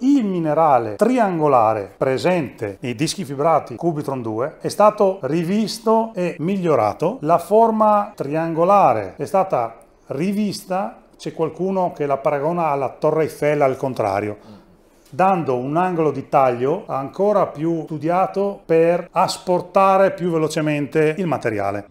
il minerale triangolare presente nei dischi fibrati Cubitron 2 è stato rivisto e migliorato. La forma triangolare è stata rivista, c'è qualcuno che la paragona alla Torre Eiffel al contrario dando un angolo di taglio ancora più studiato per asportare più velocemente il materiale.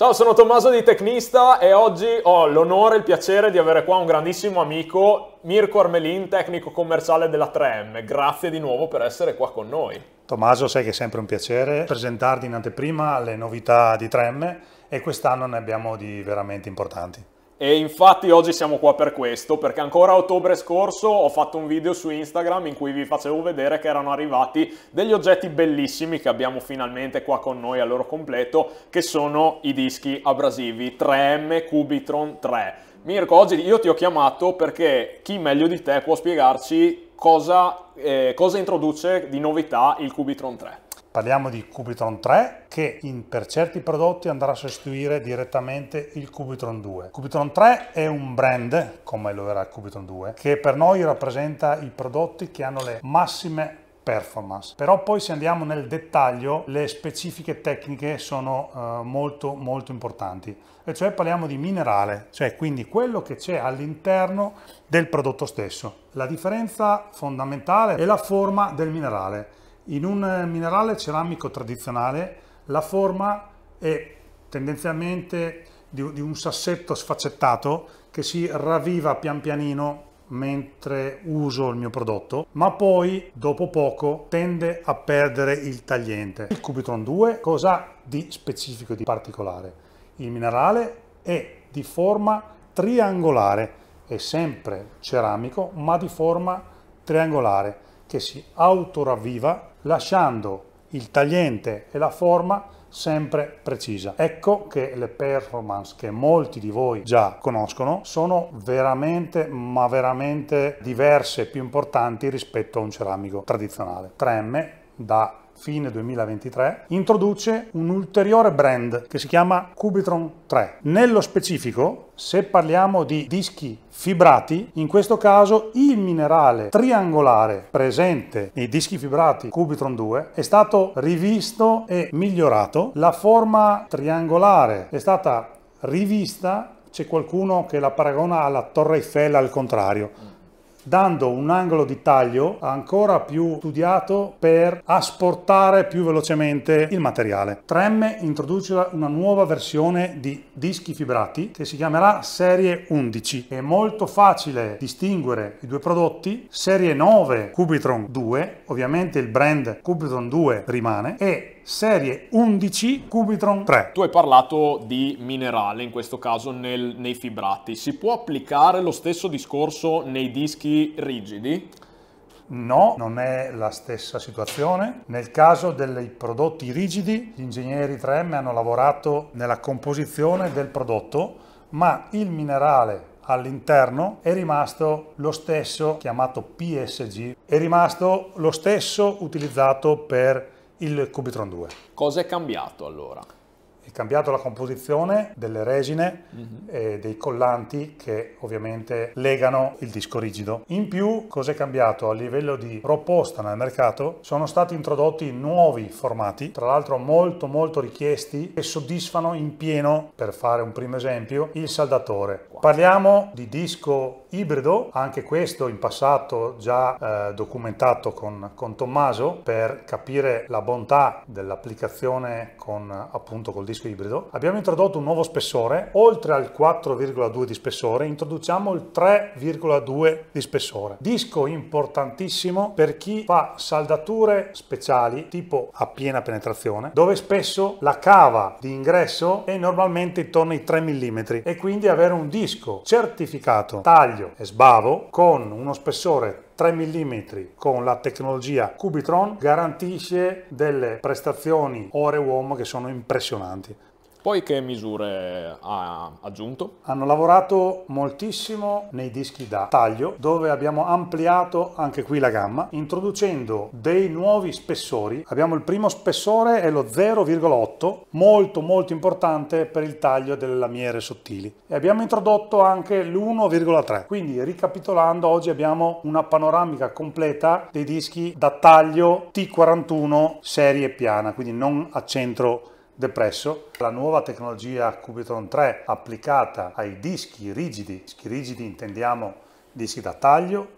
Ciao, sono Tommaso di Tecnista e oggi ho l'onore e il piacere di avere qua un grandissimo amico, Mirko Armelin, tecnico commerciale della 3M. Grazie di nuovo per essere qua con noi. Tommaso, sai che è sempre un piacere presentarti in anteprima le novità di 3M e quest'anno ne abbiamo di veramente importanti. E infatti oggi siamo qua per questo, perché ancora a ottobre scorso ho fatto un video su Instagram in cui vi facevo vedere che erano arrivati degli oggetti bellissimi che abbiamo finalmente qua con noi al loro completo, che sono i dischi abrasivi 3M Cubitron 3. Mirko, oggi io ti ho chiamato perché chi meglio di te può spiegarci cosa, eh, cosa introduce di novità il Cubitron 3. Parliamo di Cubitron 3 che in, per certi prodotti andrà a sostituire direttamente il Cubitron 2. Cubitron 3 è un brand, come lo era il Cubitron 2, che per noi rappresenta i prodotti che hanno le massime performance. Però poi se andiamo nel dettaglio, le specifiche tecniche sono eh, molto molto importanti. E cioè parliamo di minerale, cioè quindi quello che c'è all'interno del prodotto stesso. La differenza fondamentale è la forma del minerale. In un eh, minerale ceramico tradizionale la forma è tendenzialmente di, di un sassetto sfaccettato che si ravviva pian pianino mentre uso il mio prodotto, ma poi dopo poco tende a perdere il tagliente. Il Cubitron 2 cosa ha di specifico, e di particolare? Il minerale è di forma triangolare, è sempre ceramico ma di forma triangolare che si autoravviva lasciando il tagliente e la forma sempre precisa. Ecco che le performance che molti di voi già conoscono sono veramente ma veramente diverse e più importanti rispetto a un ceramico tradizionale. 3M da fine 2023, introduce un ulteriore brand che si chiama Cubitron 3. Nello specifico, se parliamo di dischi fibrati, in questo caso il minerale triangolare presente nei dischi fibrati Cubitron 2 è stato rivisto e migliorato. La forma triangolare è stata rivista c'è qualcuno che la paragona alla Torre Eiffel al contrario dando un angolo di taglio ancora più studiato per asportare più velocemente il materiale. 3M introduce una nuova versione di dischi fibrati che si chiamerà serie 11. È molto facile distinguere i due prodotti, serie 9 Cubitron 2, ovviamente il brand Cubitron 2 rimane, e serie 11 Cubitron 3. Tu hai parlato di minerale, in questo caso nel, nei fibrati. Si può applicare lo stesso discorso nei dischi rigidi? No, non è la stessa situazione. Nel caso dei prodotti rigidi, gli ingegneri 3M hanno lavorato nella composizione del prodotto, ma il minerale all'interno è rimasto lo stesso chiamato PSG, è rimasto lo stesso utilizzato per il Cubitron 2. Cosa è cambiato allora? È cambiato la composizione delle resine mm -hmm. e dei collanti che ovviamente legano il disco rigido. In più, cosa è cambiato a livello di proposta nel mercato? Sono stati introdotti nuovi formati, tra l'altro molto molto richiesti, che soddisfano in pieno, per fare un primo esempio, il saldatore. Wow. Parliamo di disco ibrido, anche questo in passato già eh, documentato con, con Tommaso per capire la bontà dell'applicazione con appunto col disco ibrido. Abbiamo introdotto un nuovo spessore, oltre al 4,2 di spessore introduciamo il 3,2 di spessore. Disco importantissimo per chi fa saldature speciali tipo a piena penetrazione, dove spesso la cava di ingresso è normalmente intorno ai 3 mm e quindi avere un disco certificato tagli taglio e sbavo con uno spessore 3 mm con la tecnologia Cubitron garantisce delle prestazioni ore uomo che sono impressionanti. Poi che misure ha aggiunto? Hanno lavorato moltissimo nei dischi da taglio dove abbiamo ampliato anche qui la gamma introducendo dei nuovi spessori. Abbiamo il primo spessore è lo 0,8 molto molto importante per il taglio delle lamiere sottili e abbiamo introdotto anche l'1,3 quindi ricapitolando oggi abbiamo una panoramica completa dei dischi da taglio T41 serie piana quindi non a centro depresso. La nuova tecnologia Cubitron 3 applicata ai dischi rigidi, dischi rigidi intendiamo dischi da taglio,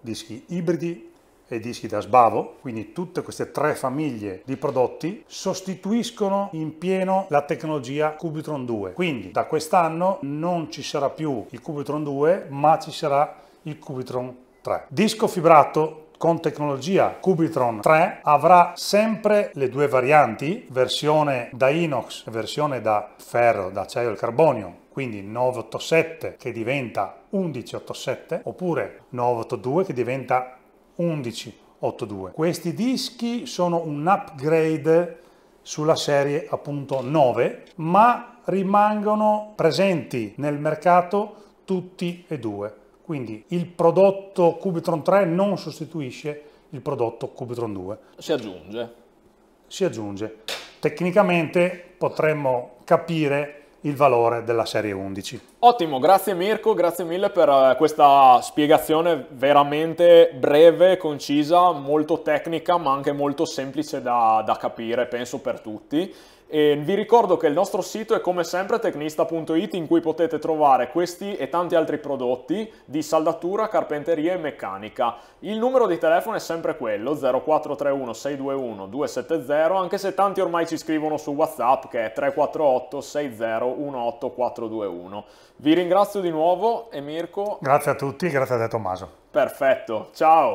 dischi ibridi e dischi da sbavo, quindi tutte queste tre famiglie di prodotti sostituiscono in pieno la tecnologia Cubitron 2. Quindi da quest'anno non ci sarà più il Cubitron 2, ma ci sarà il Cubitron 3. Disco fibrato con tecnologia Cubitron 3 avrà sempre le due varianti, versione da inox e versione da ferro, da acciaio e carbonio, quindi 987 che diventa 1187 oppure 982 che diventa 1182. Questi dischi sono un upgrade sulla serie appunto 9 ma rimangono presenti nel mercato tutti e due. Quindi il prodotto Cubitron 3 non sostituisce il prodotto Cubitron 2. Si aggiunge. Si aggiunge. Tecnicamente potremmo capire il valore della serie 11. Ottimo, grazie Mirko, grazie mille per eh, questa spiegazione veramente breve, concisa, molto tecnica ma anche molto semplice da, da capire, penso per tutti. E vi ricordo che il nostro sito è come sempre tecnista.it in cui potete trovare questi e tanti altri prodotti di saldatura, carpenteria e meccanica. Il numero di telefono è sempre quello 0431 621 270 anche se tanti ormai ci scrivono su Whatsapp che è 348 6018 421. Vi ringrazio di nuovo e Mirko. Grazie a tutti, grazie a te Tommaso. Perfetto, ciao!